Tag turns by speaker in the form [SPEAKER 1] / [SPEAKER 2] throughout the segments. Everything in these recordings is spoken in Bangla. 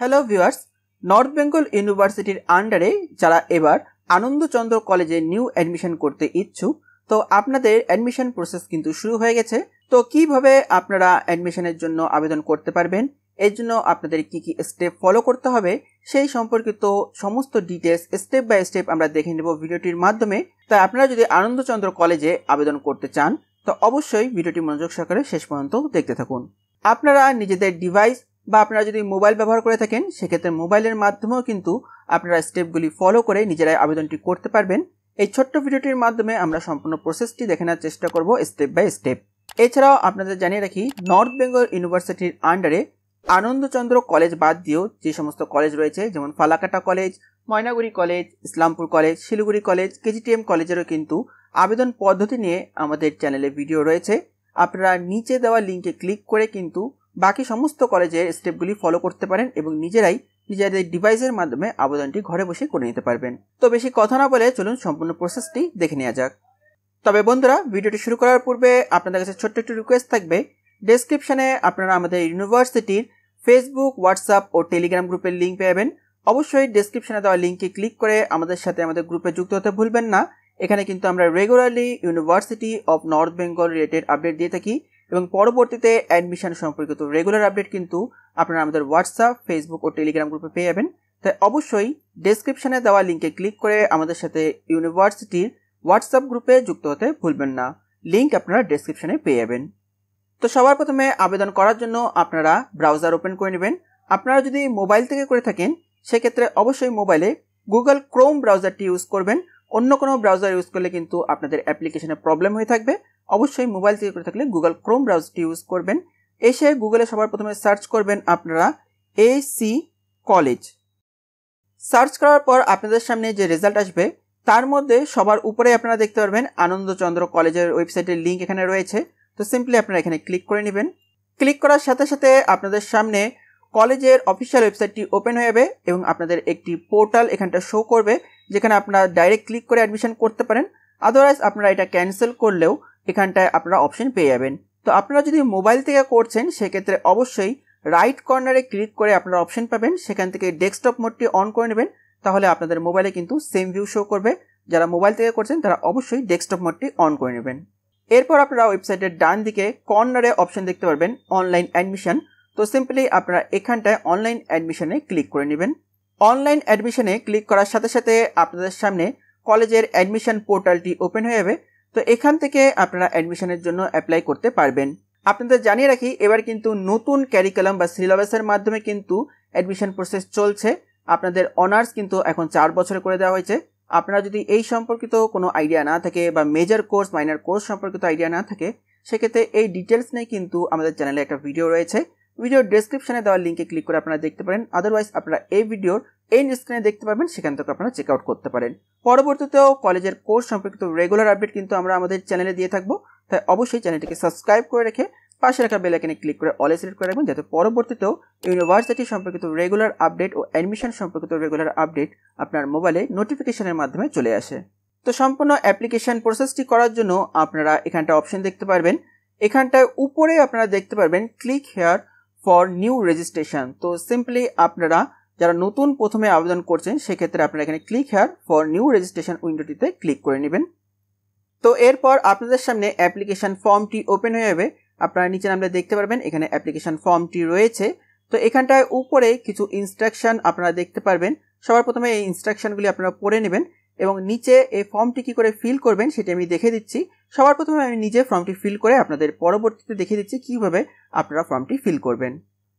[SPEAKER 1] হ্যালো ভিউয়ার্স নর্থ বেঙ্গল ইউনিভার্সিটির আন্ডারে যারা এবার আনন্দচন্দ্র কলেজে নিউ অ্যাডমিশন করতে ইচ্ছুক তো আপনাদের অ্যাডমিশন প্রসেস কিন্তু শুরু হয়ে গেছে তো কিভাবে আপনারা অ্যাডমিশনের জন্য আবেদন করতে পারবেন এর জন্য আপনাদের কি কি স্টেপ ফলো করতে হবে সেই সম্পর্কিত সমস্ত ডিটেলস স্টেপ বাই স্টেপ আমরা দেখে নেব ভিডিওটির মাধ্যমে তাই আপনারা যদি আনন্দচন্দ্র কলেজে আবেদন করতে চান তো অবশ্যই ভিডিওটি মনোযোগ সহকারে শেষ পর্যন্ত দেখতে থাকুন আপনারা নিজেদের ডিভাইস বা আপনারা যদি মোবাইল ব্যবহার করে থাকেন সেক্ষেত্রে মোবাইলের মাধ্যমেও কিন্তু আপনারা স্টেপগুলি ফলো করে নিজেরাই আবেদনটি করতে পারবেন এই ছোট্ট ভিডিওটির মাধ্যমে আমরা সম্পূর্ণ প্রসেসটি দেখে নেওয়ার চেষ্টা করব স্টেপ বাই স্টেপ এছাড়াও আপনাদের জানিয়ে রাখি নর্থ বেঙ্গল ইউনিভার্সিটির আন্ডারে আনন্দচন্দ্র কলেজ বাদ দিয়েও যে সমস্ত কলেজ রয়েছে যেমন Falakata college Maynaguri college Islampur college Siliguri college KGTM কলেজেরও কিন্তু আবেদন পদ্ধতি নিয়ে আমাদের চ্যানেলে ভিডিও রয়েছে আপনারা নিচে দেওয়া লিঙ্কে ক্লিক করে কিন্তু বাকি সমস্ত কলেজের স্টেপগুলি ফলো করতে পারেন এবং নিজেরাই নিজেদের ডিভাইসের মাধ্যমে আবেদনটি ঘরে বসে করে নিতে পারবেন তো বেশি কথা না বলে চলুন সম্পূর্ণ প্রসেসটি দেখে নেওয়া যাক তবে বন্ধুরা ভিডিওটি শুরু করার পূর্বে আপনাদের কাছে ছোট্ট একটি রিকোয়েস্ট থাকবে ডেসক্রিপশানে আপনারা আমাদের ইউনিভার্সিটির ফেসবুক হোয়াটসঅ্যাপ ও টেলিগ্রাম গ্রুপের লিঙ্ক যাবেন অবশ্যই ডেসক্রিপশানে দেওয়া লিঙ্কে ক্লিক করে আমাদের সাথে আমাদের গ্রুপে যুক্ত হতে ভুলবেন না এখানে কিন্তু আমরা regularly university of North Bengal related update দিয়ে থাকি এবং পরবর্তীতে অ্যাডমিশন সম্পর্কিত রেগুলার আপডেট কিন্তু আপনারা আমাদের হোয়াটসঅ্যাপ ফেসবুক ও টেলিগ্রাম গ্রুপে পেয়ে যাবেন তাই অবশ্যই ডেসক্রিপশানে দেওয়া লিঙ্কে ক্লিক করে আমাদের সাথে ইউনিভার্সিটির হোয়াটসঅ্যাপ গ্রুপে যুক্ত হতে ভুলবেন না লিঙ্ক আপনারা ডেসক্রিপশানে পেয়ে যাবেন তো সবার প্রথমে আবেদন করার জন্য আপনারা ব্রাউজার ওপেন করে নেবেন আপনারা যদি মোবাইল থেকে করে থাকেন সেক্ষেত্রে অবশ্যই মোবাইলে গুগল ক্রোম ব্রাউজারটি ইউজ করবেন অন্য কোনো ব্রাউজার ইউজ করলে কিন্তু আপনাদের অ্যাপ্লিকেশনে প্রবলেম হয়ে থাকবে অবশ্যই মোবাইল থেকে করে থাকলে গুগল ক্রোম ব্রাউজারটি ইউজ করবেন এসে গুগলে সবার প্রথমে সার্চ করবেন আপনারা এসি কলেজ সার্চ করার পর আপনাদের সামনে যে রেজাল্ট আসবে তার মধ্যে সবার উপরে আপনারা দেখতে পারবেন আনন্দচন্দ্র কলেজের ওয়েবসাইটের লিঙ্ক এখানে রয়েছে তো সিম্পলি আপনারা এখানে ক্লিক করে নেবেন ক্লিক করার সাথে সাথে আপনাদের সামনে কলেজের অফিসিয়াল ওয়েবসাইটটি ওপেন হয়ে যাবে এবং আপনাদের একটি পোর্টাল এখানটা শো করবে যেখানে আপনারা ডাইরেক্ট ক্লিক করে অ্যাডমিশন করতে পারেন আদারওয়াইজ আপনারা এটা ক্যান্সেল করলেও এখানটায় আপনারা অপশন পেয়ে যাবেন তো আপনারা যদি মোবাইল থেকে করছেন সেক্ষেত্রে অবশ্যই রাইট কর্নারে ক্লিক করে আপনারা অপশন পাবেন সেখান থেকে ডেস্কটপ মোডটি অন করে নেবেন তাহলে আপনাদের মোবাইলে কিন্তু সেম ভিউ শো করবে যারা মোবাইল থেকে করছেন তারা অবশ্যই ডেস্কটপ মোডটি অন করে নেবেন এরপর আপনারা ওয়েবসাইটের ডান দিকে কর্নারে অপশন দেখতে পারবেন অনলাইন অ্যাডমিশন তো সিম্পলি আপনারা এখানটায় অনলাইন অ্যাডমিশনে ক্লিক করে নেবেন অনলাইন অ্যাডমিশনে ক্লিক করার সাথে সাথে আপনাদের সামনে কলেজের অ্যাডমিশন পোর্টালটি ওপেন হয়ে যাবে তো এখান থেকে আপনারা অ্যাডমিশনের জন্য অ্যাপ্লাই করতে পারবেন আপনাদের জানিয়ে রাখি এবার কিন্তু নতুন ক্যারিকুলাম বা সিলেবাসের মাধ্যমে কিন্তু অ্যাডমিশন প্রসেস চলছে আপনাদের অনার্স কিন্তু এখন চার বছরে করে দেওয়া হয়েছে আপনারা যদি এই সম্পর্কিত কোনো আইডিয়া না থাকে বা মেজর কোর্স মাইনার কোর্স সম্পর্কিত আইডিয়া না থাকে সেক্ষেত্রে এই ডিটেলস নিয়ে কিন্তু আমাদের চ্যানেলে একটা ভিডিও রয়েছে ভিডিও ডেসক্রিপশনে দেওয়ার লিঙ্কে ক্লিক করে আপনারা দেখতে পারেন আদারওয়াইজ আপনারা এই ভিডিওর এই স্ক্রিনে দেখতে পাবেন সেখান থেকে আপনারা চেক আউট করতে পারেন পরবর্তীতেও কলেজের কোর্স সম্পর্কিত রেগুলার আপডেট কিন্তু আমরা আমাদের চ্যানেলে দিয়ে থাকবো তাই অবশ্যই চ্যানেলটিকে সাবস্ক্রাইব করে রেখে পাশে রাখা বেলাইকনে ক্লিক করে অলে সিলেক্ট করে রাখবেন যাতে পরবর্তীতেও ইউনিভার্সিটি সম্পর্কিত রেগুলার আপডেট ও অ্যাডমিশন সম্পর্কিত রেগুলার আপডেট আপনার মোবাইলে নোটিফিকেশনের মাধ্যমে চলে আসে তো সম্পূর্ণ অ্যাপ্লিকেশন প্রসেসটি করার জন্য আপনারা এখানটা অপশন দেখতে পারবেন এখানটায় উপরে আপনারা দেখতে পারবেন click here for new registration তো সিম্পলি আপনারা যারা নতুন প্রথমে আবেদন করছেন সেক্ষেত্রে আপনারা এখানে click here for new registration উইন্ডোটিতে ক্লিক করে নেবেন তো এরপর আপনাদের সামনে অ্যাপ্লিকেশান ফর্মটি ওপেন হয়ে যাবে আপনারা নিচে নামলে দেখতে পারবেন এখানে অ্যাপ্লিকেশান ফর্মটি রয়েছে তো এখানটায় উপরে কিছু ইনস্ট্রাকশান আপনারা দেখতে পারবেন সবার প্রথমে এই ইনস্ট্রাকশানগুলি আপনারা পড়ে নেবেন এবং নিচে এই ফর্মটি কী করে ফিল করবেন সেটি আমি দেখে দিচ্ছি সবার প্রথমে আমি নিজে ফর্মটি ফিল করে আপনাদের পরবর্তীতে দেখে দিচ্ছি কীভাবে আপনারা ফর্মটি ফিল করবেন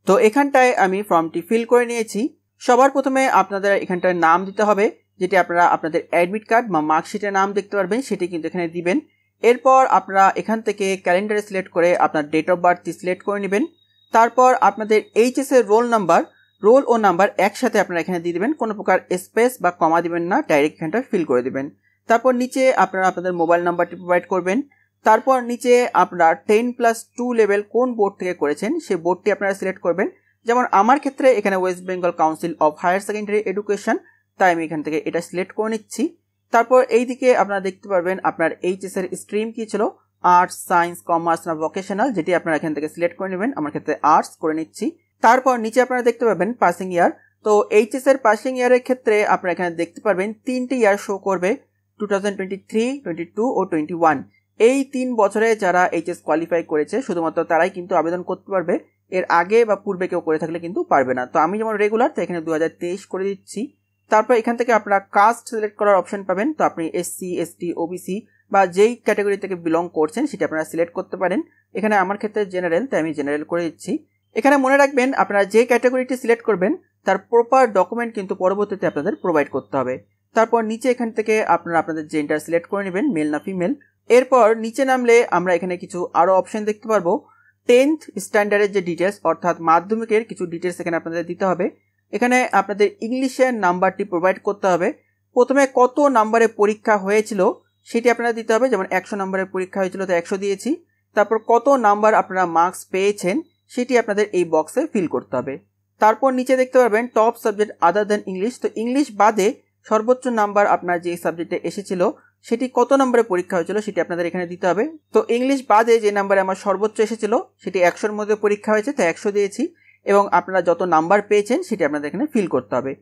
[SPEAKER 1] তো এখানটায় আমি ফর্মটি ফিল করে নিয়েছি সবার প্রথমে আপনাদের এখানটার নাম দিতে হবে যেটি আপনারা আপনাদের অ্যাডমিট কার্ড বা মার্কশিটের নাম দেখতে পারবেন সেটি কিন্তু এখানে দিবেন এরপর আপনারা এখান থেকে ক্যালেন্ডারে সিলেক্ট করে আপনার ডেট অফ বার্থটি সিলেক্ট করে নেবেন তারপর আপনাদের এইচএসের রোল নাম্বার রোল ও নাম্বার একসাথে আপনারা এখানে দিয়ে দেবেন কোনো প্রকার স্পেস বা কমা দিবেন না ডাইরেক্ট এখানটা ফিল করে দেবেন তারপর নিচে আপনারা আপনাদের মোবাইল নাম্বারটি প্রোভাইড করবেন তারপর নিচে আপনারা টেন প্লাস টু লেভেল কোন বোর্ড থেকে করেছেন সেই বোর্ডটি আপনারা সিলেক্ট করবেন যেমন আমার ক্ষেত্রে এখানে West Bengal council of higher secondary education তাই আমি এখান থেকে এটা সিলেক্ট করে নিচ্ছি তারপর এই দিকে আপনারা দেখতে পারবেন আপনার এইচএস এর স্ট্রিম কি ছিল আর্টস সায়েন্স কমার্স না ভোকেশনাল যেটি আপনারা এখান থেকে সিলেক্ট করে নেবেন আমার ক্ষেত্রে আর্টস করে নিচ্ছি তারপর নিচে আপনারা দেখতে পাবেন পাসিং ইয়ার তো এইচএস এর পাসিং ইয়ারের ক্ষেত্রে আপনারা এখানে দেখতে পারবেন তিনটি ইয়ার শো করবে two thousand twenty three twenty two ও টোয়েন্টি ওয়ান এই তিন বছরে যারা এইচএস কোয়ালিফাই করেছে শুধুমাত্র তারাই কিন্তু আবেদন করতে পারবে এর আগে বা পূর্বে কেউ করে থাকলে কিন্তু পারবে না তো আমি যেমন রেগুলার তো এখানে দু করে দিচ্ছি তারপর এখান থেকে আপনারা কাস্ট সিলেক্ট করার অপশন পাবেন তো আপনি এসসি এসটি ওবিসি বা যেই ক্যাটাগরি থেকে বিলং করছেন সেটা আপনারা সিলেক্ট করতে পারেন এখানে আমার ক্ষেত্রে জেনারেল তাই আমি জেনারেল করে দিচ্ছি এখানে মনে রাখবেন আপনারা যে ক্যাটাগরিটি সিলেক্ট করবেন তার প্রপার ডকুমেন্ট কিন্তু পরবর্তীতে আপনাদের প্রোভাইড করতে হবে তারপর নিচে এখান থেকে আপনারা আপনাদের জেন্ডার সিলেক্ট করে নেবেন মেল না ফিমেল এরপর নিচে নামলে আমরা এখানে কিছু আরও অপশন দেখতে পারবো টেন্থ স্ট্যান্ডার্ডের যে ডিটেলস অর্থাৎ মাধ্যমিকের কিছু ডিটেলস এখানে আপনাদের দিতে হবে এখানে আপনাদের ইংলিশের নাম্বারটি প্রোভাইড করতে হবে প্রথমে কত নাম্বারে পরীক্ষা হয়েছিল সেটি আপনারা দিতে হবে যেমন একশো নাম্বারের পরীক্ষা হয়েছিল তো একশো দিয়েছি তারপর কত নাম্বার আপনারা মার্কস পেয়েছেন সেটি আপনাদের এই বক্সে ফিল করতে হবে তারপর নিচে দেখতে পারবেন top subject other then English তো ইংলিশ বাদে সর্বোচ্চ নাম্বার আপনার যে সাবজেক্টে এসেছিল সেটি কত নম্বরে পরীক্ষা হয়েছিল সেটি আপনাদের এখানে দিতে হবে তো ইংলিশ বাদে যে নাম্বারে আমার সর্বোচ্চ এসেছিল সেটি একশোর মধ্যে পরীক্ষা হয়েছে তো একশো দিয়েছি এবং আপনারা যত নাম্বার পেয়েছেন সেটি আপনাদের এখানে ফিল করতে হবে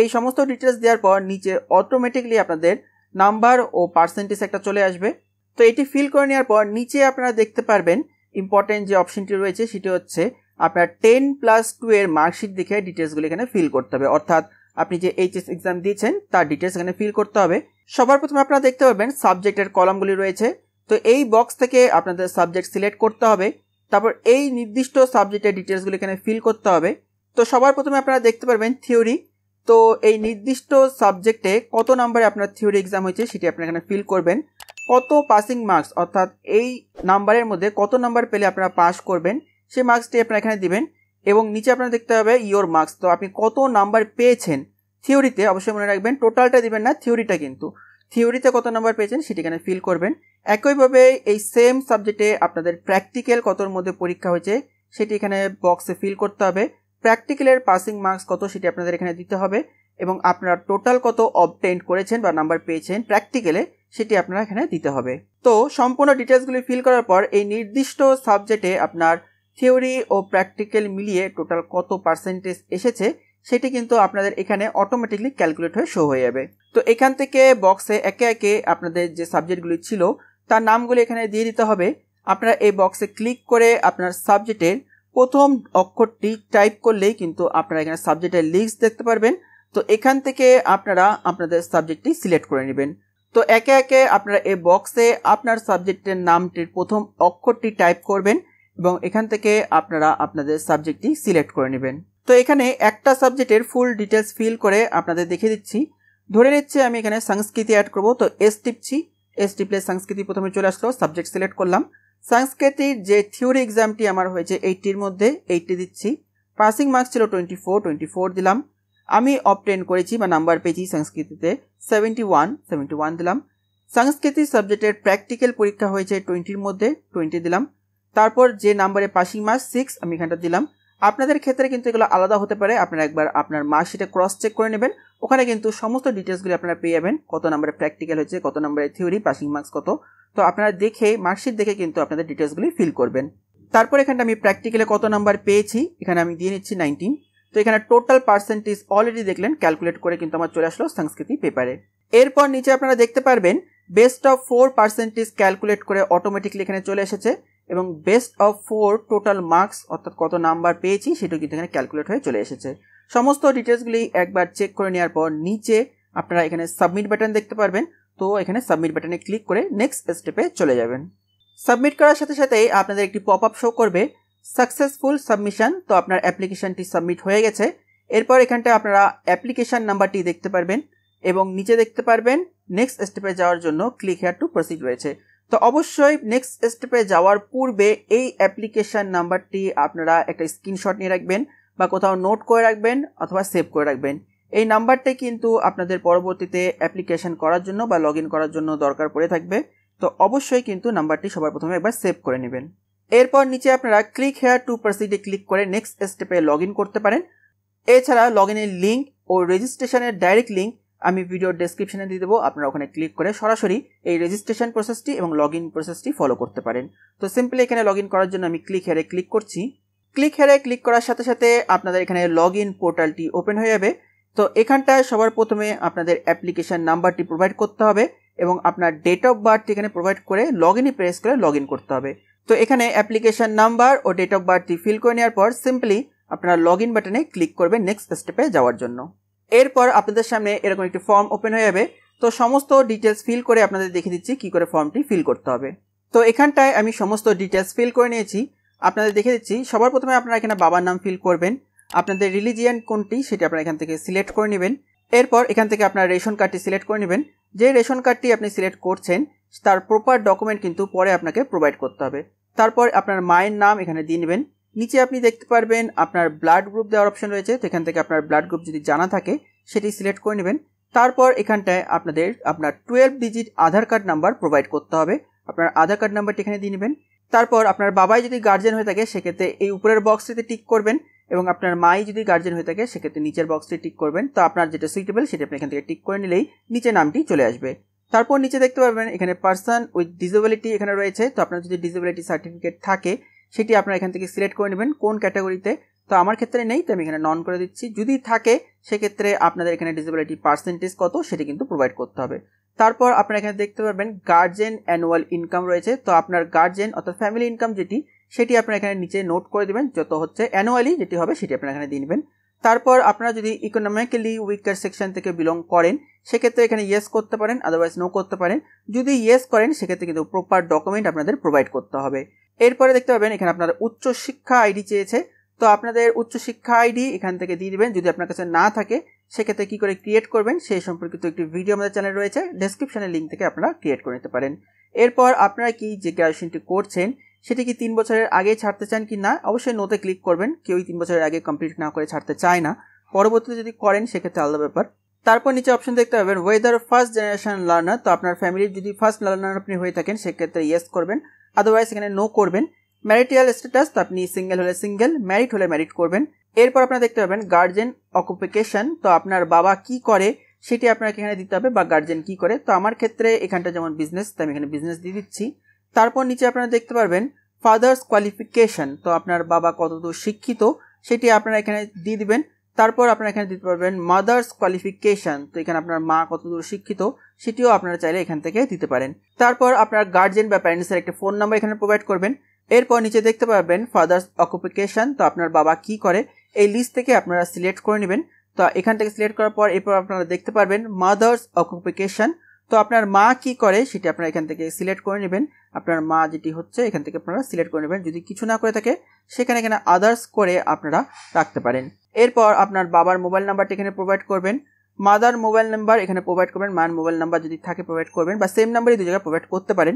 [SPEAKER 1] এই সমস্ত ডিটেলস দেওয়ার পর নিচে অটোমেটিকলি আপনাদের নাম্বার ও পার্সেন্টেজ একটা চলে আসবে তো এটি ফিল করে নেওয়ার পর নিচে আপনারা দেখতে পারবেন ইম্পর্টেন্ট যে অপশনটি রয়েছে সেটি হচ্ছে আপনার টেন প্লাস টু এর মার্কশিট দেখে ডিটেলসগুলো এখানে ফিল করতে হবে অর্থাৎ আপনি যে এইচএস এক্সাম দিয়েছেন তার ডিটেলস এখানে ফিল করতে হবে সবার প্রথমে আপনারা দেখতে পারবেন সাবজেক্টের কলামগুলি রয়েছে তো এই বক্স থেকে আপনাদের সাবজেক্ট সিলেক্ট করতে হবে তারপর এই নির্দিষ্ট সাবজেক্টের ডিটেলসগুলি এখানে ফিল করতে হবে তো সবার প্রথমে আপনারা দেখতে পারবেন থিওরি তো এই নির্দিষ্ট সাবজেক্টে কত নাম্বারে আপনার থিওরি এক্সাম হয়েছে সেটি আপনারা এখানে ফিল করবেন কত পাসিং মার্কস অর্থাৎ এই নাম্বারের মধ্যে কত নাম্বার পেলে আপনারা পাস করবেন সেই মার্কসটি আপনারা এখানে দিবেন এবং নিচে আপনার দেখতে হবে ইয়োর মার্কস তো আপনি কত নাম্বার পেয়েছেন থিওরিতে অবশ্যই মনে রাখবেন টোটালটা দিবেন না থিওরিটা কিন্তু থিওরিতে কত নাম্বার পেয়েছেন সেটি এখানে ফিল করবেন একইভাবে এই সেম সাবজেক্টে আপনাদের প্র্যাকটিক্যাল কতর মধ্যে পরীক্ষা হয়েছে সেটি এখানে বক্সে ফিল করতে হবে প্র্যাকটিক্যালের পাসিং মার্কস কত সেটি আপনাদের এখানে দিতে হবে এবং আপনারা টোটাল কত অবটেন্ট করেছেন বা নাম্বার পেয়েছেন প্র্যাকটিক্যালে সেটি আপনারা এখানে দিতে হবে তো সম্পূর্ণ ডিটেলসগুলি ফিল করার পর এই নির্দিষ্ট সাবজেক্টে আপনার থিওরি ও প্র্যাকটিক্যাল মিলিয়ে টোটাল কত পার্সেন্টেজ এসেছে সেটি কিন্তু আপনাদের এখানে অটোমেটিকলি ক্যালকুলেট হয়ে শো হয়ে যাবে তো এখান থেকে বক্সে একে একে আপনাদের যে সাবজেক্টগুলি ছিল তার নামগুলি এখানে দিয়ে দিতে হবে আপনারা এই বক্সে ক্লিক করে আপনার সাবজেক্টের প্রথম অক্ষরটি টাইপ করলেই কিন্তু আপনারা এখানে সাবজেক্টের লিস্ট দেখতে পারবেন তো এখান থেকে আপনারা আপনাদের সাবজেক্টটি সিলেক্ট করে নেবেন তো একে একে আপনারা এই বক্সে আপনার সাবজেক্টের নামটির প্রথম অক্ষরটি টাইপ করবেন এবং এখান থেকে আপনারা আপনাদের সাবজেক্টটি সিলেক্ট করে নেবেন তো এখানে একটা সাবজেক্টের ফুল ডিটেলস ফিল করে আপনাদের দেখিয়ে দিচ্ছি ধরে নিচ্ছে আমি এখানে সংস্কৃতি অ্যাড করব তো এস টিপছি এস টিপলে সংস্কৃতি প্রথমে চলে আসলো সাবজেক্ট সিলেক্ট করলাম সংস্কৃতির যে থিওরি এক্সামটি আমার হয়েছে এইটটির মধ্যে এইটটি দিচ্ছি পাসিং মার্কস ছিল টোয়েন্টি ফোর টোয়েন্টি ফোর দিলাম আমি অপটেন করেছি বা নাম্বার পেয়েছি সংস্কৃতিতে সেভেন্টি ওয়ান সেভেন্টি ওয়ান দিলাম সংস্কৃতি সাবজেক্টের প্র্যাকটিক্যাল পরীক্ষা হয়েছে টোয়েন্টির মধ্যে টোয়েন্টি দিলাম তারপর যে নাম্বারে পাসিং মাস সিক্স আমি এখানটা দিলাম আপনাদের ক্ষেত্রে কিন্তু এগুলো আলাদা হতে পারে আপনারা একবার আপনার মার্কশিটে ক্রস চেক করে নেবেন ওখানে কিন্তু সমস্ত ডিটেলসগুলি আপনারা পেয়ে যাবেন কত নাম্বারে প্র্যাকটিক্যাল হয়েছে কত নাম্বারে থিওরি পাসিং মার্কস কত তো আপনারা দেখে মার্কশিট দেখে কিন্তু আপনাদের ডিটেলসগুলি ফিল করবেন তারপর এখানটা আমি প্র্যাকটিক্যালে কত নাম্বার পেয়েছি এখানে আমি দিয়ে নিচ্ছি নাইনটিন তো এখানে টোটাল পার্সেন্টেজ অলরেডি দেখলেন ক্যালকুলেট করে কিন্তু আমার চলে আসলো সংস্কৃতি পেপারে এরপর নিচে আপনারা দেখতে পারবেন best of four percentage calculate করে অটোমেটিকলি এখানে চলে এসেছে এবং best of four total marks অর্থাৎ কত নাম্বার পেয়েছি সেটাও কিন্তু এখানে ক্যালকুলেট হয়ে চলে এসেছে সমস্ত ডিটেলসগুলি একবার চেক করে নেওয়ার পর নিচে আপনারা এখানে সাবমিট বাটন দেখতে পারবেন তো এখানে সাবমিট বাটনে ক্লিক করে নেক্সট স্টেপে চলে যাবেন সাবমিট করার সাথে সাথেই আপনাদের একটি পপ আপ শো করবে সাকসেসফুল সাবমিশন তো আপনার অ্যাপ্লিকেশানটি সাবমিট হয়ে গেছে এরপর এখানটা আপনারা অ্যাপ্লিকেশান নাম্বারটি দেখতে পারবেন এবং নিচে দেখতে পারবেন নেক্সট স্টেপে যাওয়ার জন্য ক্লিক হেয়ার টু প্রসিড রয়েছে তো অবশ্যই নেক্সট স্টেপে যাওয়ার পূর্বে এই অ্যাপ্লিকেশান নাম্বারটি আপনারা একটা স্ক্রিনশট নিয়ে রাখবেন বা কোথাও নোট করে রাখবেন অথবা সেভ করে রাখবেন এই নাম্বারটি কিন্তু আপনাদের পরবর্তীতে অ্যাপ্লিকেশান করার জন্য বা লগ করার জন্য দরকার পড়ে থাকবে তো অবশ্যই কিন্তু নাম্বারটি সবার প্রথমে একবার সেভ করে নেবেন এরপর নিচে আপনারা click here to proceed click করে নেক্সট স্টেপে লগ করতে পারেন এছাড়া লগ ইনের লিঙ্ক ও রেজিস্ট্রেশনের ডাইরেক্ট লিঙ্ক আমি ভিডিওর ডেসক্রিপশনে দিয়ে দেবো আপনারা ওখানে ক্লিক করে সরাসরি এই রেজিস্ট্রেশন প্রসেসটি এবং লগ ইন প্রসেসটি ফলো করতে পারেন তো সিম্পলি এখানে লগ ইন করার জন্য আমি ক্লিক হেরে ক্লিক করছি ক্লিক হেরে ক্লিক করার সাথে সাথে আপনাদের এখানে লগ ইন পোর্টালটি ওপেন হয়ে যাবে তো এখানটায় সবার প্রথমে আপনাদের অ্যাপ্লিকেশান নাম্বারটি প্রোভাইড করতে হবে এবং আপনার ডেট অফ বার্থটি এখানে প্রোভাইড করে লগ ইনই প্রেস করে লগ ইন করতে হবে তো এখানে অ্যাপ্লিকেশান নাম্বার ও ডেট অফ বার্থটি ফিল করে নেওয়ার পর সিম্পলি আপনারা লগ ইন বাটনে ক্লিক করবেন নেক্সট স্টেপে যাওয়ার জন্য এরপর আপনাদের সামনে এরকম একটি ফর্ম ওপেন হয়ে যাবে তো সমস্ত ডিটেলস ফিল করে আপনাদের দেখে দিচ্ছি কি করে ফর্মটি ফিল করতে হবে তো এখানটায় আমি সমস্ত ডিটেলস ফিল করে নিয়েছি আপনাদের দেখে দিচ্ছি সবার প্রথমে আপনারা এখানে বাবার নাম ফিল করবেন আপনাদের রিলিজিয়ান কোনটি সেটি আপনারা এখান থেকে সিলেক্ট করে নেবেন এরপর এখান থেকে আপনার রেশন কার্ডটি সিলেক্ট করে নেবেন যে রেশন কার্ডটি আপনি সিলেক্ট করছেন তার প্রপার ডকুমেন্ট কিন্তু পরে আপনাকে প্রোভাইড করতে হবে তারপর আপনার মায়ের নাম এখানে দিয়ে নেবেন নিচে আপনি দেখতে পারবেন আপনার ব্লাড গ্রুপ দেওয়ার অপশন রয়েছে সেখান থেকে আপনার ব্লাড গ্রুপ যদি জানা থাকে সেটি সিলেক্ট করে নেবেন তারপর এখানটায় আপনাদের আপনার twelve digit Aadhaar card number provide করতে হবে আপনার আধার কার্ড নাম্বারটি এখানে দিয়ে নেবেন তারপর আপনার বাবাই যদি গার্জেন হয়ে থাকে সেক্ষেত্রে এই উপরের বক্সটিতে টিক করবেন এবং আপনার মাই যদি গার্জেন হয়ে থাকে সেক্ষেত্রে নিচের বক্সটি টিক করবেন তো আপনার যেটা সুইটেবল সেটা আপনি এখান থেকে টিক করে নিলেই নিচে নামটি চলে আসবে তারপর নিচে দেখতে পাবেন এখানে পার্সন উইথ ডিসেবিলিটি এখানে রয়েছে তো আপনার যদি ডিসেবিলিটি সার্টিফিকেট থাকে সেটি আপনারা এখান থেকে সিলেক্ট করে নেবেন কোন ক্যাটাগরিতে তো আমার ক্ষেত্রে নেই তো আমি এখানে নন করে দিচ্ছি যদি থাকে সেক্ষেত্রে আপনাদের এখানে ডিসেবিলিটি পার্সেন্টেজ কত সেটি কিন্তু প্রোভাইড করতে হবে তারপর আপনারা এখানে দেখতে পারবেন গার্জেন অ্যানুয়াল ইনকাম রয়েছে তো আপনার গার্জেন অর্থাৎ ফ্যামিলি ইনকাম যেটি সেটি আপনারা এখানে নিচে নোট করে দেবেন যত হচ্ছে অ্যানুয়ালি যেটি হবে সেটি আপনারা এখানে দিয়ে নেবেন তারপর আপনারা যদি ইকোনমিক্যালি উইকার সেকশন থেকে বিলং করেন সেক্ষেত্রে এখানে ইয়েস করতে পারেন আদারওয়াইজ নো করতে পারেন যদি ইয়েস করেন সেক্ষেত্রে কিন্তু প্রপার ডকুমেন্ট আপনাদের প্রোভাইড করতে হবে এরপরে দেখতে পাবেন এখানে আপনার উচ্চশিক্ষা আইডি চেয়েছে তো আপনাদের উচ্চশিক্ষা আইডি এখান থেকে দিয়ে দেবেন যদি আপনার কাছে না থাকে সেক্ষেত্রে কী করে ক্রিয়েট করবেন সেই সম্পর্কিত একটি ভিডিও আমাদের চ্যানেল রয়েছে ডেসক্রিপশানের লিঙ্ক থেকে আপনারা ক্রিয়েট করে নিতে পারেন এরপর আপনারা কি যে গ্রাজুয়েশনটি করছেন সেটি কি তিন বছরের আগে ছাড়তে চান কি না অবশ্যই নোতে ক্লিক করবেন কেউই তিন বছরের আগে কমপ্লিট না করে ছাড়তে চায় না পরবর্তীতে যদি করেন সেক্ষেত্রে আলাদা ব্যাপার তারপর নিচে অপশন দেখতে পাবেন ওয়েদার ফার্স্ট জেনারেশন লার্নার তো আপনার ফ্যামিলির যদি ফার্স্ট লার্নার আপনি হয়ে থাকেন সেক্ষেত্রে ইয়েস করবেন আদারওয়াইজ এখানে নো করবেন ম্যারিটিয়াল স্ট্যাটাস তো আপনি সিঙ্গেল হলে সিঙ্গেল ম্যারিড হলে ম্যারিড করবেন এরপর আপনারা দেখতে পাবেন গার্জেন অকুপিকেশন তো আপনার বাবা কি করে সেটি আপনাকে এখানে দিতে হবে বা গার্জেন কি করে তো আমার ক্ষেত্রে এখানটা যেমন বিজনেস তো আমি এখানে বিজনেস দিয়ে দিচ্ছি তারপর নিচে আপনারা দেখতে পারবেন ফাদার্স কোয়ালিফিকেশান তো আপনার বাবা কতদূর শিক্ষিত সেটি আপনারা এখানে দিয়ে দিবেন তারপর আপনারা এখানে দিতে পারবেন মাদার্স কোয়ালিফিকেশান তো এখানে আপনার মা কতদূর শিক্ষিত সেটিও আপনারা চাইলে এখান থেকে দিতে পারেন তারপর আপনার গার্জেন বা প্যারেন্টসের একটা ফোন নাম্বার এখানে প্রোভাইড করবেন এরপর নিচে দেখতে পাবেন ফাদার্স অকুপিকেশন তো আপনার বাবা কি করে এই লিস্ট থেকে আপনারা সিলেক্ট করে নেবেন তো এখান থেকে সিলেক্ট করার পর এরপর আপনারা দেখতে পারবেন মাদার্স অকুপিকেশন তো আপনার মা কি করে সেটি আপনারা এখান থেকে সিলেক্ট করে নেবেন আপনার মা যেটি হচ্ছে এখান থেকে আপনারা সিলেক্ট করে নেবেন যদি কিছু না করে থাকে সেখানে এখানে আদার্স করে আপনারা রাখতে পারেন এরপর আপনার বাবার মোবাইল নাম্বারটি এখানে প্রোভাইড করবেন মাদার মোবাইল নাম্বার এখানে প্রোভাইড করবেন মায়ের মোবাইল নাম্বার যদি থাকে প্রোভাইড করবেন বা সেম নাম্বারই দু জায়গায় প্রোভাইড করতে পারেন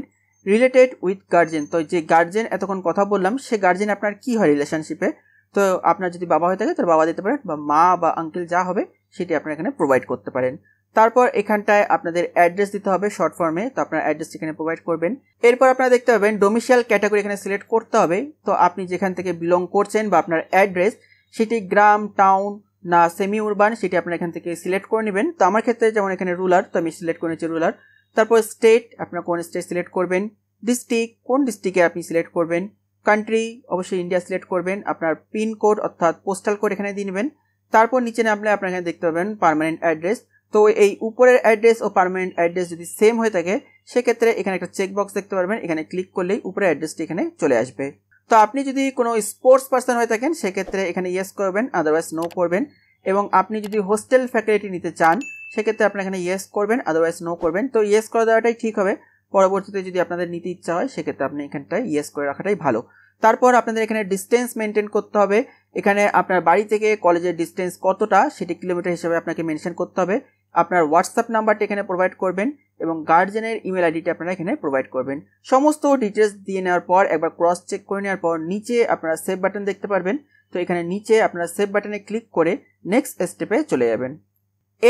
[SPEAKER 1] রিলেটেড উইথ গার্জেন তো যে গার্জেন এতক্ষণ কথা বললাম সে গার্জেন আপনার কি হয় রিলেশনশিপে তো আপনার যদি বাবা হয়ে থাকে তার বাবা দিতে পারেন বা মা বা আঙ্কেল যা হবে সেটি আপনার এখানে প্রোভাইড করতে পারেন তারপর এখানটায় আপনাদের অ্যাড্রেস দিতে হবে শর্ট ফর্মে তো আপনার অ্যাড্রেস এখানে প্রোভাইড করবেন এরপর আপনারা দেখতে পাবেন ডোমিশিয়াল ক্যাটাগরি এখানে সিলেক্ট করতে হবে তো আপনি যেখান থেকে বিলং করছেন বা আপনার অ্যাড্রেস সেটি গ্রাম টাউন না সেমি উরবান সেটি আপনার এখান থেকে সিলেক্ট করে নেবেন তো আমার ক্ষেত্রে যেমন এখানে রুলার তো আমি সিলেক্ট করে নিচ্ছি রুলার তারপর স্টেট আপনার কোন স্টেট সিলেক্ট করবেন ডিস্ট্রিক্ট কোন ডিস্ট্রিক্টে আপনি সিলেক্ট করবেন কান্ট্রি অবশ্যই ইন্ডিয়া সিলেক্ট করবেন আপনার পিন কোড অর্থাৎ পোস্টাল কোড এখানে দিয়ে নেবেন তারপর নিচে নামলে আপনার এখানে দেখতে পাবেন পারমানেন্ট অ্যাড্রেস তো এই উপরের অ্যাড্রেস ও পারমানেন্ট অ্যাড্রেস যদি সেম হয়ে থাকে সেক্ষেত্রে এখানে একটা চেকবক্স দেখতে পারবেন এখানে ক্লিক করলেই উপরের অ্যাড্রেসটি এখানে চলে আসবে তো আপনি যদি কোনো স্পোর্টস পার্সন হয়ে থাকেন সেক্ষেত্রে এখানে ইয়েস করবেন আদারওয়াইজ নো করবেন এবং আপনি যদি হোস্টেল ফ্যাকাল্টি নিতে চান সেক্ষেত্রে আপনি এখানে ইয়েস করবেন আদারওয়াইজ নো করবেন তো ইয়েস করে দেওয়াটাই ঠিক হবে পরবর্তীতে যদি আপনাদের নিতে ইচ্ছা হয় সেক্ষেত্রে আপনি এখানটায় ইয়েস করে রাখাটাই ভালো তারপর আপনাদের এখানে ডিস্টেন্স মেনটেন করতে হবে এখানে আপনার বাড়ি থেকে কলেজের ডিস্টেন্স কতটা সেটি কিলোমিটার হিসেবে আপনাকে মেনশন করতে হবে আপনার হোয়াটসঅ্যাপ নাম্বারটা এখানে প্রোভাইড করবেন এবং গার্জেনের ইমেল আইডিটা আপনারা এখানে প্রোভাইড করবেন সমস্ত ডিটেলস দিয়ে নেওয়ার পর একবার ক্রস চেক করে নেওয়ার পর নিচে আপনারা সেভ বাটন দেখতে পারবেন তো এখানে নিচে আপনারা সেভ বাটনে ক্লিক করে নেক্সট স্টেপে চলে যাবেন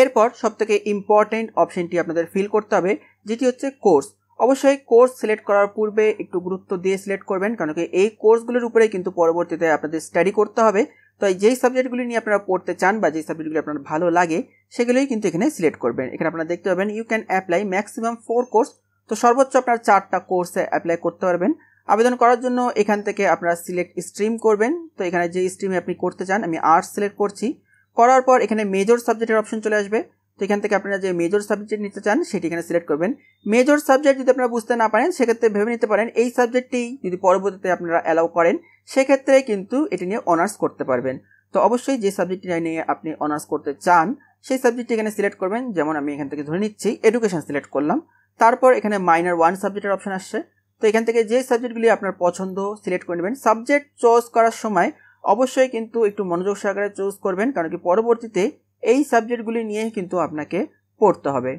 [SPEAKER 1] এরপর সবথেকে ইম্পর্টেন্ট অপশনটি আপনাদের ফিল করতে হবে যেটি হচ্ছে কোর্স অবশ্যই কোর্স সিলেক্ট করার পূর্বে একটু গুরুত্ব দিয়ে সিলেক্ট করবেন কারণ কি এই কোর্সগুলোর উপরে কিন্তু পরবর্তীতে আপনাদের স্টাডি করতে হবে তো যেই সাবজেক্টগুলি নিয়ে আপনারা পড়তে চান বা যেই সাবজেক্টগুলি আপনার ভালো লাগে সেগুলোই কিন্তু এখানে সিলেক্ট করবেন এখানে আপনারা দেখতে পাবেন you can apply maximum four course তো সর্বোচ্চ আপনার চারটা কোর্সে অ্যাপ্লাই করতে পারবেন আবেদন করার জন্য এখান থেকে আপনারা সিলেক্ট স্ট্রিম করবেন তো এখানে যে স্ট্রিমে আপনি করতে চান আমি আর্টস সিলেক্ট করছি করার পর এখানে মেজর সাবজেক্টের অপশন চলে আসবে তো এখান থেকে আপনারা যে মেজর সাবজেক্ট নিতে চান সেটি এখানে সিলেক্ট করবেন মেজর সাবজেক্ট যদি আপনারা বুঝতে না পারেন সেক্ষেত্রে ভেবে নিতে পারেন এই সাবজেক্টটি যদি পরবর্তীতে আপনারা অ্যালাউ করেন সেক্ষেত্রে কিন্তু এটি নিয়ে অনার্স করতে পারবেন তো অবশ্যই যে সাবজেক্টটি নিয়ে আপনি অনার্স করতে চান সেই সাবজেক্টটি এখানে সিলেক্ট করবেন যেমন আমি এখান থেকে ধরে নিচ্ছি এডুকেশন সিলেক্ট করলাম তারপর এখানে মাইনার ওয়ান সাবজেক্টের অপশান আসছে তো এখান থেকে যে সাবজেক্টগুলি আপনার পছন্দ সিলেক্ট করে নেবেন সাবজেক্ট চুজ করার সময় অবশ্যই কিন্তু একটু মনোযোগ সহকারে চুজ করবেন কারণ কি পরবর্তীতে এই সাবজেক্টগুলি নিয়ে কিন্তু আপনাকে পড়তে হবে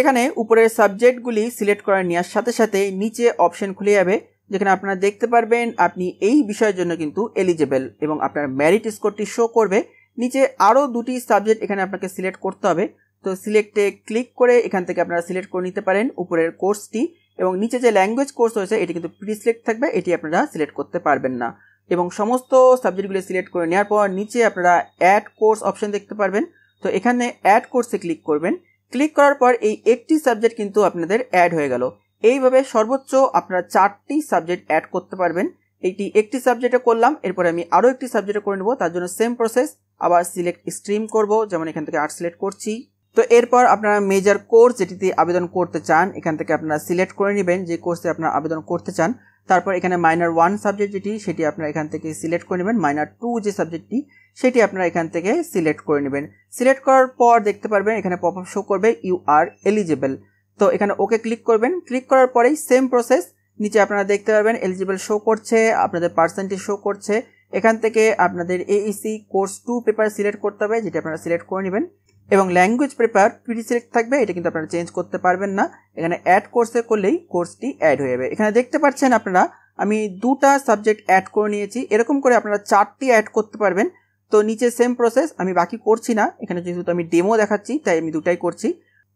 [SPEAKER 1] এখানে উপরের সাবজেক্টগুলি সিলেক্ট করে নেওয়ার সাথে সাথে নিচে অপশন খুলে যাবে যেখানে আপনারা দেখতে পারবেন আপনি এই বিষয়ের জন্য কিন্তু এলিজেবল এবং আপনার ম্যারিট স্কোরটি শো করবে নিচে আরও দুটি সাবজেক্ট এখানে আপনাকে সিলেক্ট করতে হবে তো সিলেক্টে ক্লিক করে এখান থেকে আপনারা সিলেক্ট করে নিতে পারেন উপরের কোর্সটি এবং নিচে যে ল্যাঙ্গুয়েজ কোর্স রয়েছে এটি কিন্তু প্রি সিলেক্ট থাকবে এটি আপনারা সিলেক্ট করতে পারবেন না এবং সমস্ত সাবজেক্টগুলি সিলেক্ট করে নেওয়ার পর নিচে আপনারা অ্যাড কোর্স অপশন দেখতে পারবেন তো এখানে অ্যাড কোর্সে ক্লিক করবেন ক্লিক করার পর এই একটি সাবজেক্ট কিন্তু আপনাদের অ্যাড হয়ে গেল এইভাবে সর্বোচ্চ আপনারা চারটি সাবজেক্ট অ্যাড করতে পারবেন এইটি একটি সাবজেক্টে করলাম এরপরে আমি আরও একটি সাবজেক্টে করে নেবো তার জন্য সেম প্রসেস আবার সিলেক্ট স্ট্রিম করব যেমন এখান থেকে আর্ট সিলেক্ট করছি তো এরপর আপনারা মেজর কোর্স যেটিতে আবেদন করতে চান এখান থেকে আপনারা সিলেক্ট করে নেবেন যে কোর্সে আপনারা আবেদন করতে চান তারপর এখানে মাইনার ওয়ান সাবজেক্ট যেটি সেটি আপনারা এখান থেকে সিলেক্ট করে নেবেন মাইনার টু যে সাবজেক্টটি সেটি আপনারা এখান থেকে সিলেক্ট করে নেবেন সিলেক্ট করার পর দেখতে পারবেন এখানে পপ আপ শো করবে ইউ আর এলিজেবল তো এখানে ওকে ক্লিক করবেন ক্লিক করার পরেই সেম প্রসেস নিচে আপনারা দেখতে পারবেন এলিজিবল শো করছে আপনাদের পার্সেন্টেজ শো করছে এখান থেকে আপনাদের AEC course two paper select করতে হবে যেটি আপনারা সিলেক্ট করে নেবেন এবং ল্যাঙ্গুয়েজ পেপার প্রি সিলেক্ট থাকবে এটা কিন্তু আপনারা চেঞ্জ করতে পারবেন না এখানে অ্যাড কোর্সে করলেই কোর্সটি অ্যাড হয়ে যাবে এখানে দেখতে পাচ্ছেন আপনারা আমি দুটা সাবজেক্ট অ্যাড করে নিয়েছি এরকম করে আপনারা চারটি অ্যাড করতে পারবেন তো নিচে সেম প্রসেস আমি বাকি করছি না এখানে যেহেতু আমি ডেমো দেখাচ্ছি তাই আমি দুটাই করছি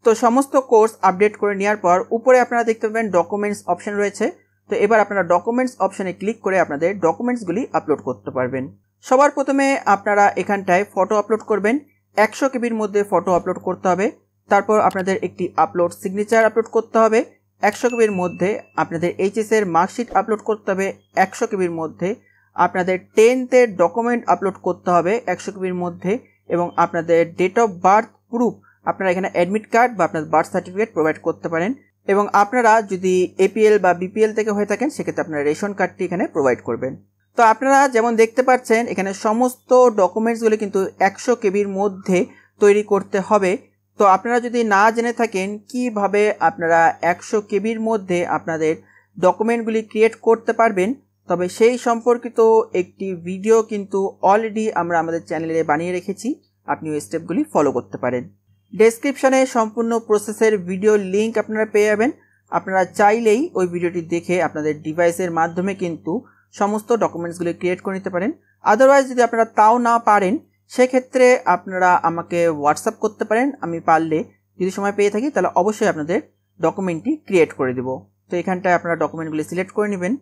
[SPEAKER 1] তো সমস্ত কোর্স আপডেট করে নেওয়ার পর উপরে আপনারা দেখতে পাবেন ডকুমেন্টস অপশন রয়েছে তো এবার আপনারা ডকুমেন্টস অপশানে ক্লিক করে আপনাদের ডকুমেন্টসগুলি আপলোড করতে পারবেন সবার প্রথমে আপনারা এখানটায় ফটো আপলোড করবেন একশো কেবির মধ্যে ফটো আপলোড করতে হবে তারপর আপনাদের একটি আপলোড সিগনেচার আপলোড করতে হবে একশো কেবির মধ্যে আপনাদের এইচএসের মার্কশিট আপলোড করতে হবে একশো কেবির মধ্যে আপনাদের টেনথের ডকুমেন্ট আপলোড করতে হবে একশো কেবির মধ্যে এবং আপনাদের ডেট অফ বার্থ প্রুফ আপনারা এখানে অ্যাডমিট কার্ড বা আপনার বার্থ সার্টিফিকেট প্রোভাইড করতে পারেন এবং আপনারা যদি এপিএল বা বিপিএল থেকে হয়ে থাকেন সেক্ষেত্রে আপনারা রেশন কার্ডটি এখানে প্রোভাইড করবেন তো আপনারা যেমন দেখতে পাচ্ছেন এখানে সমস্ত ডকুমেন্টসগুলি কিন্তু একশো কেবির মধ্যে তৈরি করতে হবে তো আপনারা যদি না জেনে থাকেন কিভাবে আপনারা একশো কেবির মধ্যে আপনাদের ডকুমেন্টগুলি ক্রিয়েট করতে পারবেন তবে সেই সম্পর্কিত একটি ভিডিও কিন্তু অলরেডি আমরা আমাদের চ্যানেলে বানিয়ে রেখেছি আপনি ওই স্টেপগুলি ফলো করতে পারেন ডেসক্রিপশনে সম্পূর্ণ প্রসেসের ভিডিও লিঙ্ক আপনারা পেয়ে যাবেন আপনারা চাইলেই ওই ভিডিওটি দেখে আপনাদের ডিভাইসের মাধ্যমে কিন্তু সমস্ত ডকুমেন্টসগুলি ক্রিয়েট করে নিতে পারেন আদারওয়াইজ যদি আপনারা তাও না পারেন সেক্ষেত্রে আপনারা আমাকে হোয়াটসঅ্যাপ করতে পারেন আমি পারলে যদি সময় পেয়ে থাকি তাহলে অবশ্যই আপনাদের ডকুমেন্টটি ক্রিয়েট করে দেব তো এখানটায় আপনারা ডকুমেন্টগুলি সিলেক্ট করে নেবেন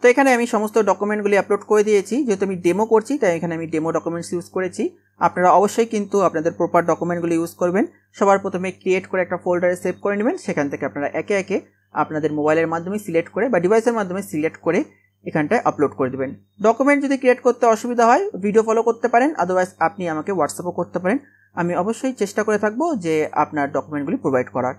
[SPEAKER 1] তো এখানে আমি সমস্ত ডকুমেন্টগুলি আপলোড করে দিয়েছি যেহেতু আমি ডেমো করছি তাই এখানে আমি ডেমো ডকুমেন্টস ইউজ করেছি আপনারা অবশ্যই কিন্তু আপনাদের প্রপার ডকুমেন্টগুলি ইউজ করবেন সবার প্রথমে ক্রিয়েট করে একটা ফোল্ডারে সেভ করে নেবেন সেখান থেকে আপনারা একে একে আপনাদের মোবাইলের মাধ্যমে সিলেক্ট করে বা ডিভাইসের মাধ্যমে সিলেক্ট করে এখানটায় আপলোড করে দেবেন ডকুমেন্ট যদি ক্রিয়েট করতে অসুবিধা হয় ভিডিও ফলো করতে পারেন আদারওয়াইজ আপনি আমাকে হোয়াটসঅ্যাপও করতে পারেন আমি অবশ্যই চেষ্টা করে থাকবো যে আপনার ডকুমেন্টগুলি প্রোভাইড করার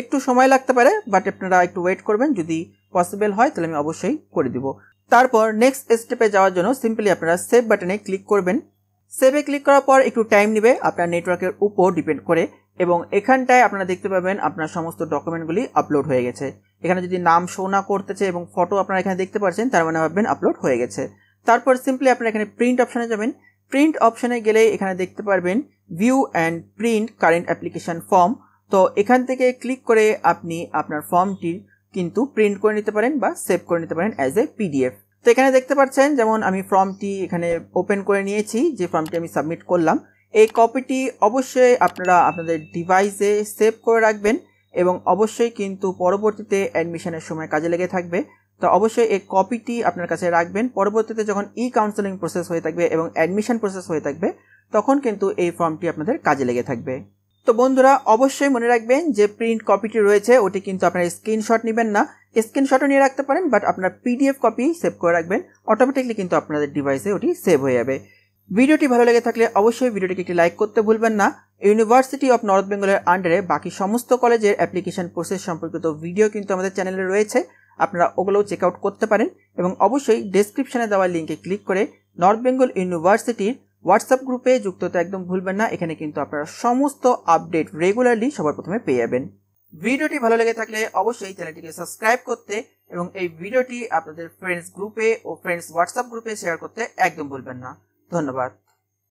[SPEAKER 1] একটু সময় লাগতে পারে বাট আপনারা একটু ওয়েট করবেন যদি পসিবল হয় তাহলে আমি অবশ্যই করে দিব তারপর নেক্সট স্টেপে যাওয়ার জন্য সিম্পলি আপনারা সেভ বাটনে ক্লিক করবেন সেভে ক্লিক করার পর একটু টাইম নেবে আপনার নেটওয়ার্কের উপর ডিপেন্ড করে এবং এখানটায় আপনারা দেখতে পাবেন আপনার সমস্ত ডকুমেন্টগুলি আপলোড হয়ে গেছে এখানে যদি নাম শোনা করতেছে এবং ফটো আপনারা এখানে দেখতে পাচ্ছেন তার মানে ভাববেন আপলোড হয়ে গেছে তারপর সিম্পলি আপনারা এখানে প্রিন্ট অপশানে যাবেন প্রিন্ট অপশানে গেলে এখানে দেখতে পারবেন view and print current application form তো এখান থেকে ক্লিক করে আপনি আপনার ফর্মটি কিন্তু প্রিন্ট করে নিতে পারেন বা সেভ করে নিতে পারেন অ্যাজ এ পিডিএফ তো এখানে দেখতে পাচ্ছেন যেমন আমি ফর্মটি এখানে ওপেন করে নিয়েছি যে ফর্মটি আমি সাবমিট করলাম এই কপিটি অবশ্যই আপনারা আপনাদের ডিভাইসে সেভ করে রাখবেন এবং অবশ্যই কিন্তু পরবর্তীতে অ্যাডমিশনের সময় কাজে লেগে থাকবে তো অবশ্যই এই কপিটি আপনার কাছে রাখবেন পরবর্তীতে যখন ই কাউন্সেলিং প্রসেস হয়ে থাকবে এবং অ্যাডমিশন প্রসেস হয়ে থাকবে তখন কিন্তু এই ফর্মটি আপনাদের কাজে লেগে থাকবে তো বন্ধুরা অবশ্যই মনে রাখবেন যে প্রিন্ট কপিটি রয়েছে ওটি কিন্তু আপনার স্ক্রিনশট নেবেন না স্ক্রিনশটও নিয়ে রাখতে পারেন বাট আপনার পিডিএফ কপি সেভ করে রাখবেন অটোমেটিকলি কিন্তু আপনাদের ডিভাইসে ওটি সেভ হয়ে যাবে ভিডিওটি ভালো লেগে থাকলে অবশ্যই ভিডিওটিকে একটি লাইক করতে ভুলবেন না ইউনিভার্সিটি অফ নর্থ বেঙ্গলের আন্ডারে বাকি সমস্ত কলেজের অ্যাপ্লিকেশন প্রসেস সম্পর্কিত ভিডিও কিন্তু আমাদের চ্যানেলে রয়েছে আপনারা ওগুলোও চেক আউট করতে পারেন এবং অবশ্যই ডেসক্রিপশানে দেওয়া লিঙ্কে ক্লিক করে নর্থ বেঙ্গল ইউনিভার্সিটির হোয়াটসঅ্যাপ গ্রুপে যুক্ত হতে একদম ভুলবেন না এখানে কিন্তু আপনারা সমস্ত আপডেট রেগুলারলি সবার প্রথমে পেয়ে যাবেন ভিডিওটি ভালো লেগে থাকলে অবশ্যই চ্যানেলটিকে সাবস্ক্রাইব করতে এবং এই ভিডিওটি আপনাদের ফ্রেন্ডস গ্রুপে ও ফ্রেন্ডস হোয়াটসঅ্যাপ গ্রুপে শেয়ার করতে একদম ভুলবেন না ধন্যবাদ